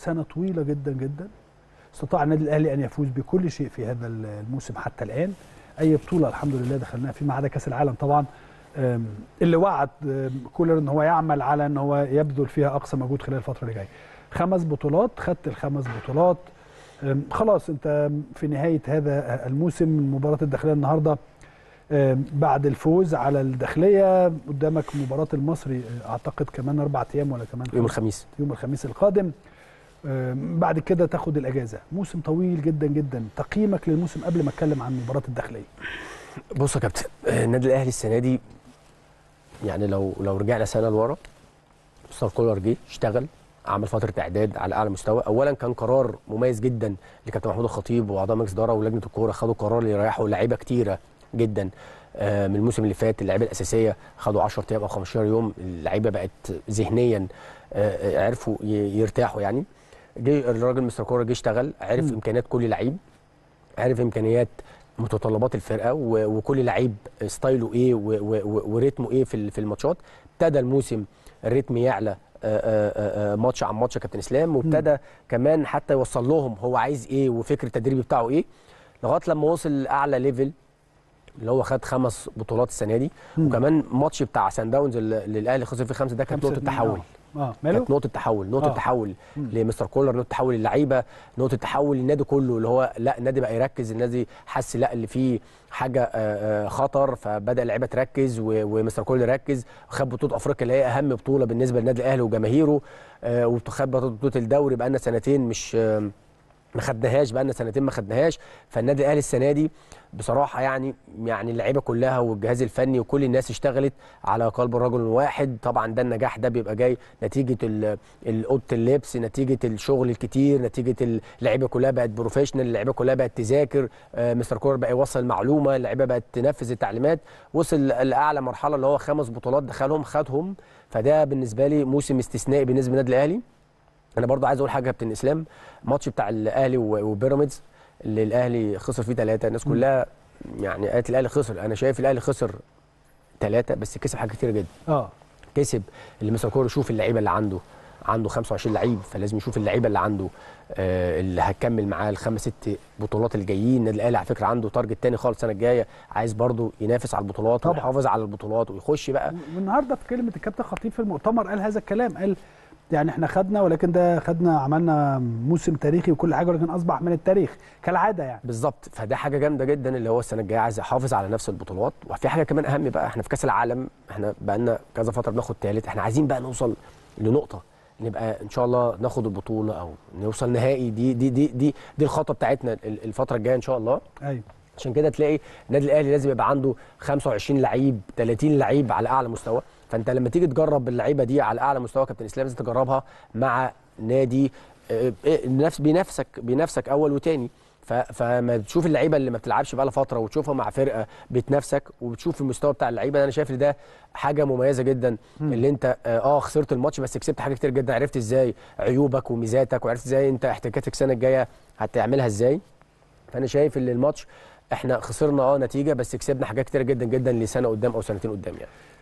سنة طويلة جدا جدا استطاع النادي الأهلي أن يفوز بكل شيء في هذا الموسم حتى الآن أي بطولة الحمد لله دخلناها فيما عدا كأس العالم طبعا اللي وعد كولر ان هو يعمل على ان هو يبذل فيها اقصى مجهود خلال الفتره اللي جايه. خمس بطولات خدت الخمس بطولات خلاص انت في نهايه هذا الموسم مباراه الداخليه النهارده بعد الفوز على الداخليه قدامك مباراه المصري آه، اعتقد كمان اربع ايام ولا كمان يوم الخميس يوم الخميس القادم بعد كده تاخد الاجازه موسم طويل جدا جدا تقييمك للموسم قبل ما اتكلم عن المباراه الداخليه بص يا كابتن آه، النادي الاهلي السنه دي يعني لو لو رجعنا سنه لورا مستر كولر جه اشتغل عمل فتره اعداد على اعلى مستوى اولا كان قرار مميز جدا لكابتن محمود الخطيب واعضاء مجلس اداره ولجنه الكوره خدوا قرار يريحوا لعيبه كتيره جدا من الموسم اللي فات اللعيبه الاساسيه خدوا 10 ايام او 15 يوم اللعيبه بقت ذهنيا آه، آه، عرفوا يرتاحوا يعني جي الراجل مستر كوره جه اشتغل عرف م. امكانيات كل لعيب عرف امكانيات متطلبات الفرقه وكل لعيب ستايله ايه وريتمه ايه في الماتشات ابتدى الموسم الريتم يعلى آه، آه، آه، ماتش عن ماتش كابتن اسلام وابتدى كمان حتى يوصل لهم هو عايز ايه وفكر التدريب بتاعه ايه لغايه لما وصل لاعلى ليفل اللي هو خد خمس بطولات السنه دي وكمان ماتش بتاع سان داونز اللي الاهلي خسر فيه خمسه ده كانت نقطه تحول آه. كانت نقطه تحول نقطه آه. تحول لمستر كولر نقطه تحول للعيبه نقطه تحول للنادي كله اللي هو لا النادي بقى يركز النادي حس لا اللي فيه حاجه آه، آه، خطر فبدا اللعيبه تركز ومستر كولر يركز خد بطوله افريقيا اللي هي اهم بطوله بالنسبه للنادي الاهلي وجماهيره آه، وخد بطوله الدوري بقى لنا سنتين مش ما خدناهاش بقى لنا سنتين ما خدناهاش فالنادي الاهلي السنه دي بصراحه يعني يعني اللعيبه كلها والجهاز الفني وكل الناس اشتغلت على قلب الرجل الواحد طبعا ده النجاح ده بيبقى جاي نتيجه اوضه اللبس نتيجه الشغل الكتير نتيجه اللعيبه كلها بقت بروفيشنال اللعيبه كلها بقت تذاكر آه مستر كور بقى يوصل معلومه اللعيبه بقت تنفذ التعليمات وصل لاعلى مرحله اللي هو خمس بطولات دخلهم خدهم فده بالنسبه لي موسم استثنائي بالنسبه للنادي الاهلي انا برضو عايز اقول حاجه يا كابتن اسلام ماتش بتاع الاهلي وبيراميدز اللي الاهلي خسر فيه ثلاثه الناس كلها يعني قالت الاهلي خسر انا شايف الاهلي خسر ثلاثه بس كسب حاجات كتير جدا اه كسب اللي مثلا كوره يشوف اللعيبه اللي عنده عنده 25 لعيب فلازم يشوف اللعيبه اللي عنده آه اللي هتكمل معاه الخمس ست بطولات الجايين النادي الاهلي على فكره عنده تارجت تاني خالص السنه الجايه عايز برضه ينافس على البطولات ويحافظ على البطولات ويخش بقى والنهارده في كلمه الكابتن خطيب في المؤتمر قال هذا الكلام قال يعني احنا خدنا ولكن ده خدنا عملنا موسم تاريخي وكل حاجه ولكن اصبح من التاريخ كالعاده يعني بالظبط فده حاجه جامده جدا اللي هو السنه الجايه عايز يحافظ على نفس البطولات وفي حاجه كمان اهم بقى احنا في كاس العالم احنا بقى لنا كذا فتره بناخد ثالث احنا عايزين بقى نوصل لنقطه نبقى ان شاء الله ناخد البطوله او نوصل نهائي دي دي دي دي, دي الخطه بتاعتنا الفتره الجايه ان شاء الله ايوه عشان كده تلاقي النادي الاهلي لازم يبقى عنده 25 لعيب 30 لعيب على اعلى مستوى فانت لما تيجي تجرب اللعيبه دي على اعلى مستوى كابتن اسلام لازم تجربها مع نادي آه، آه، نفس بنفسك بنفسك اول وتاني فما تشوف اللعيبه اللي ما بتلعبش بقى فتره وتشوفها مع فرقه بتنافسك وبتشوف المستوى بتاع اللعيبه انا شايف ان ده حاجه مميزه جدا اللي انت آه،, اه خسرت الماتش بس كسبت حاجه كتير جدا عرفت ازاي عيوبك وميزاتك وعرفت ازاي انت احتكاكك السنه الجايه هتعملها ازاي فانا شايف ان الماتش احنا خسرنا اه نتيجه بس كسبنا حاجات كتير جدا جدا لسنه قدام او سنتين قدام يعني